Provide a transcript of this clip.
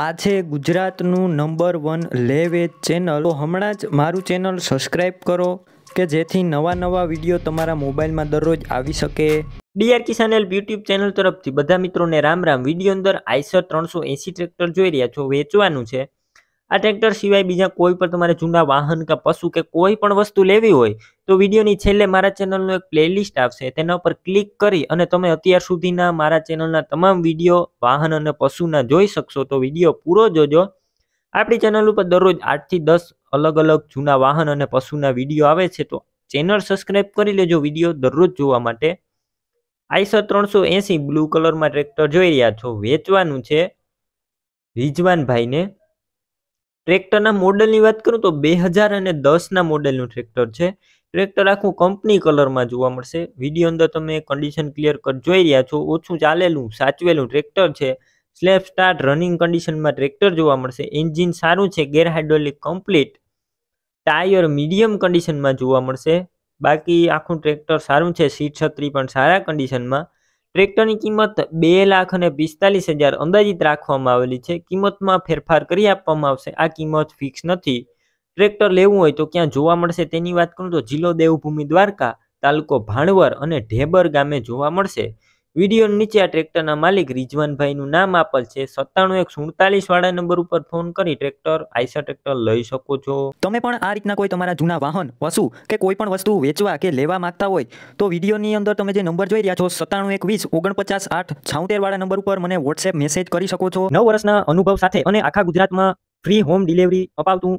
આજે ગુજરાતનું number one લેવેજ channel તો હમણાં જ મારું ચેનલ સબસ્ક્રાઈબ કરો કે જેથી નવા નવા વિડીયો તમારા મોબાઈલમાં દરરોજ આવી શકે DR Kisan help YouTube channel તરફથી બધા મિત્રોને રામ રામ વિડીયો અંદર આઈસર ત્રણસો એંસી ટ્રેક્ટર જોઈ રહ્યા છો વેચવાનું છે આ ટ્રેક્ટર સિવાય બીજા કોઈ પણ તમારે જૂના વાહન કે પશુ કે કોઈ પણ વસ્તુ લેવી હોય તો વિડીયોની છેલ્લે મારા ચેનલનું એક પ્લેલિસ્ટ આવશે તેના પર ક્લિક કરી અને તમે અત્યાર સુધીના મારા ચેનલના તમામ વિડીયો વાહન અને પશુના જોઈ શકશો તો વિડીયો પૂરો જોજો આપણી ચેનલ ઉપર દરરોજ આઠથી દસ અલગ અલગ જૂના વાહન અને પશુના વિડીયો આવે છે તો ચેનલ સબસ્ક્રાઈબ કરી લેજો વિડીયો દરરોજ જોવા માટે આઈસર ત્રણસો એંસી બ્લુ કલરમાં ટ્રેક્ટર જોઈ રહ્યા છો વેચવાનું છે રિજવાનભાઈને ટ્રેક્ટરના મોડલની વાત કરું તો બે હજાર અને દસના મોડલનું ટ્રેક્ટર છે ટ્રેક્ટર આખું કંપની કલરમાં જોવા મળશે વિડીયો અંદર તમે કન્ડિશન ક્લિયર કર જોઈ રહ્યા છો ઓછું ચાલેલું સાચવેલું ટ્રેક્ટર છે સ્લેબ સ્ટાર્ટ રનિંગ કન્ડિશનમાં ટ્રેક્ટર જોવા મળશે એન્જિન સારું છે ગેરહાઇડ્રોલિક કમ્પ્લીટ ટાયર મીડિયમ કન્ડિશનમાં જોવા મળશે બાકી આખું ટ્રેક્ટર સારું છે સીટ છત્રી પણ સારા કન્ડિશનમાં ટ્રેક્ટરની કિંમત બે લાખ અને પિસ્તાલીસ હજાર અંદાજિત રાખવામાં આવેલી છે કિંમતમાં ફેરફાર કરી આપવામાં આવશે આ કિંમત ફિક્સ નથી ટ્રેક્ટર લેવું હોય તો ક્યાં જોવા મળશે તેની વાત કરું તો જિલ્લો દેવભૂમિ દ્વારકા તાલુકો ભાણવર અને ઢેબર ગામે જોવા મળશે વિડીયો નીચે આ ટ્રેક્ટરના માલિક રિજવાનભાઈનું નામ આપેલ છે સત્તાણું એક સુડતાલીસ વાળા નંબર ઉપર ફોન કરી ટ્રેક્ટર આઈસા ટ્રેક્ટર લઈ શકો છો તમે પણ આ રીતના કોઈ તમારા જૂના વાહન વસુ કે કોઈ પણ વસ્તુ વેચવા કે લેવા માગતા હોય તો વિડીયોની અંદર તમે જે નંબર જોઈ રહ્યા છો સત્તાણું એક વીસ ઓગણપચાસ આઠ છાઉતેર વાળા નંબર ઉપર મને વોટ્સએપ મેસેજ કરી શકો છો નવ વર્ષના અનુભવ સાથે અને આખા ગુજરાતમાં ફ્રી હોમ ડિલિવરી અપાવતું